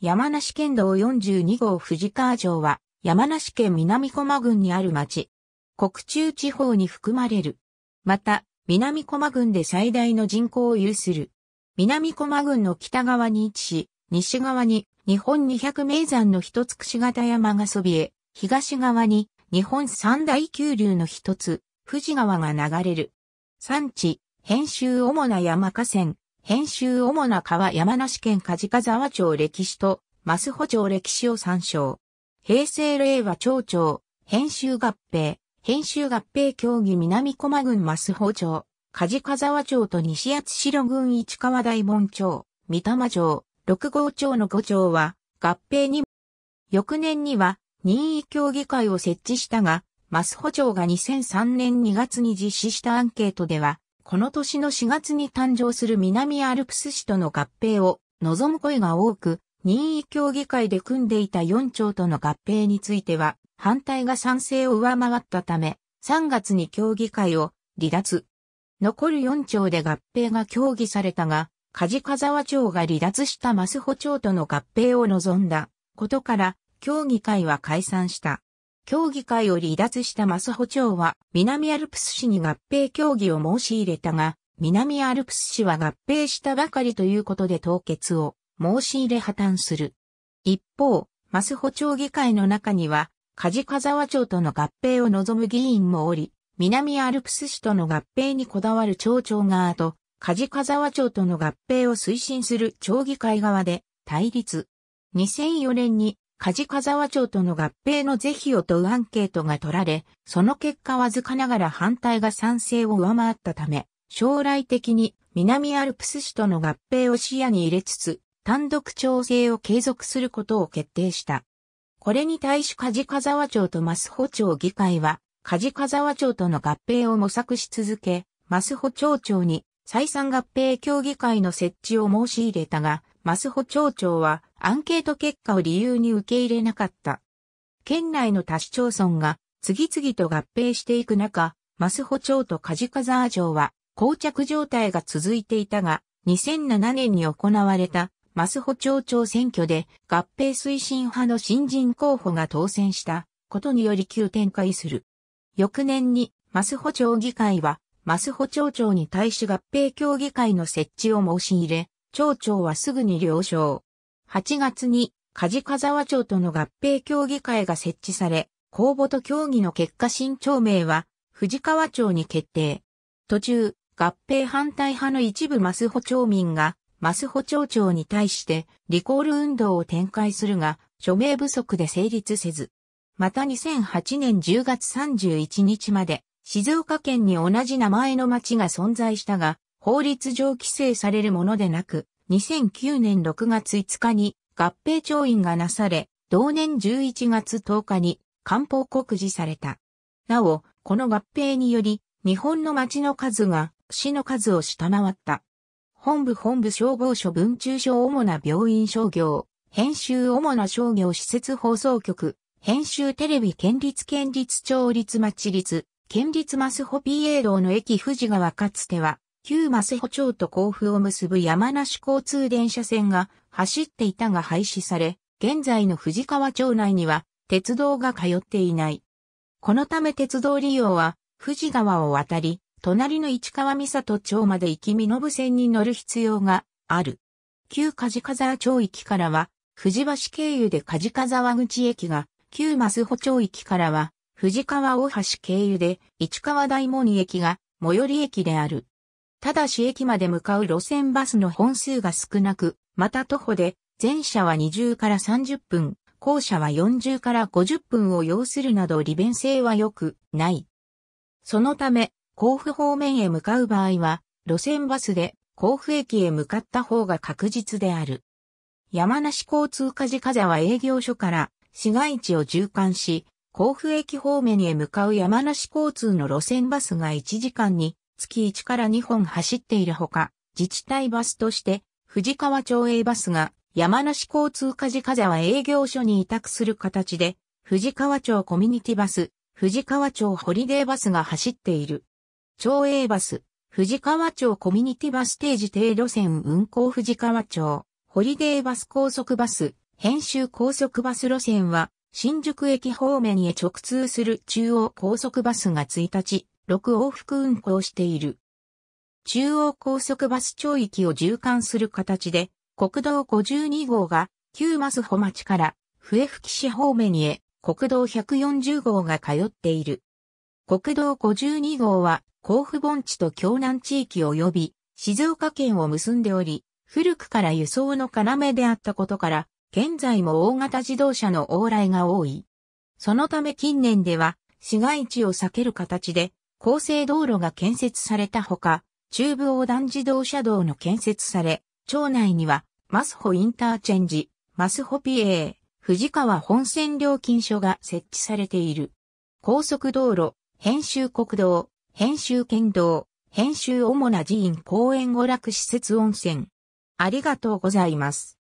山梨県道42号藤川城は、山梨県南駒郡にある町。国中地方に含まれる。また、南駒郡で最大の人口を有する。南駒郡の北側に位置し、西側に日本200名山の一つ串形山がそびえ、東側に日本三大急流の一つ、富士川が流れる。山地、編集主な山河川、編集主な川山梨県梶賀沢町歴史と、増穂町歴史を参照。平成令和町長、編集合併、編集合併協議南駒郡増穂町、梶賀沢町と西八代郡市川大門町、三玉町、六号町の5町は、合併に、翌年には任意協議会を設置したが、マス町が2003年2月に実施したアンケートでは、この年の4月に誕生する南アルプス市との合併を望む声が多く、任意協議会で組んでいた4町との合併については、反対が賛成を上回ったため、3月に協議会を離脱。残る4町で合併が協議されたが、梶川町が離脱したマスホ町との合併を望んだことから、協議会は解散した。競技会を離脱したマスホ長は、南アルプス市に合併協議を申し入れたが、南アルプス市は合併したばかりということで凍結を申し入れ破綻する。一方、マスホ町議会の中には、梶ザワ町との合併を望む議員もおり、南アルプス市との合併にこだわる町長側と、梶ザワ町との合併を推進する町議会側で対立。2004年に梶川町との合併の是非を問うアンケートが取られ、その結果わずかながら反対が賛成を上回ったため、将来的に南アルプス市との合併を視野に入れつつ、単独調整を継続することを決定した。これに対し梶川町と増穂町議会は、梶川町との合併を模索し続け、増穂町長に再三合併協議会の設置を申し入れたが、マスホ町長はアンケート結果を理由に受け入れなかった。県内の多市町村が次々と合併していく中、マスホ町と梶川ー城は膠着状態が続いていたが、2007年に行われたマスホ町長選挙で合併推進派の新人候補が当選したことにより急展開する。翌年にマスホ町議会はマスホ町長に対し合併協議会の設置を申し入れ、町長はすぐに了承。8月に、梶川町との合併協議会が設置され、公募と協議の結果新町名は、藤川町に決定。途中、合併反対派の一部マスホ町民が、マスホ町長に対してリコール運動を展開するが、署名不足で成立せず。また2008年10月31日まで、静岡県に同じ名前の町が存在したが、法律上規制されるものでなく、2009年6月5日に合併調印がなされ、同年11月10日に官報告示された。なお、この合併により、日本の町の数が市の数を下回った。本部本部消防署文中署主な病院商業、編集主な商業施設放送局、編集テレビ県立県立町立町立、県立マスホピーエードの駅富士川かつては、旧スホ町と甲府を結ぶ山梨交通電車線が走っていたが廃止され、現在の藤川町内には鉄道が通っていない。このため鉄道利用は、藤川を渡り、隣の市川三里町まで行き身延線に乗る必要がある。旧梶川沢町駅からは、藤橋経由で梶川沢口駅が、旧スホ町駅からは、藤川大橋経由で市川大門駅が最寄り駅である。ただし駅まで向かう路線バスの本数が少なく、また徒歩で、前者は20から30分、後者は40から50分を要するなど利便性は良くない。そのため、甲府方面へ向かう場合は、路線バスで甲府駅へ向かった方が確実である。山梨交通家事課座は営業所から市街地を縦貫し、甲府駅方面へ向かう山梨交通の路線バスが1時間に月1から2本走っているほか、自治体バスとして、藤川町営バスが山梨交通梶風は営業所に委託する形で、藤川町コミュニティバス、藤川町ホリデーバスが走っている。町営バス、藤川町コミュニティバス定時停路線運行藤川町、ホリデーバス高速バス、編集高速バス路線は、新宿駅方面へ直通する中央高速バスが1日、6往復運行している。中央高速バス町域を縦貫する形で、国道52号が旧マスホ町から笛吹市方面へ国道140号が通っている。国道52号は甲府盆地と京南地域及び静岡県を結んでおり、古くから輸送の要であったことから、現在も大型自動車の往来が多い。そのため近年では市街地を避ける形で厚生道路が建設されたほか、中部横断自動車道の建設され、町内には、マスホインターチェンジ、マスホピエー、藤川本線料金所が設置されている。高速道路、編集国道、編集県道、編集主な寺院公園娯楽施設温泉。ありがとうございます。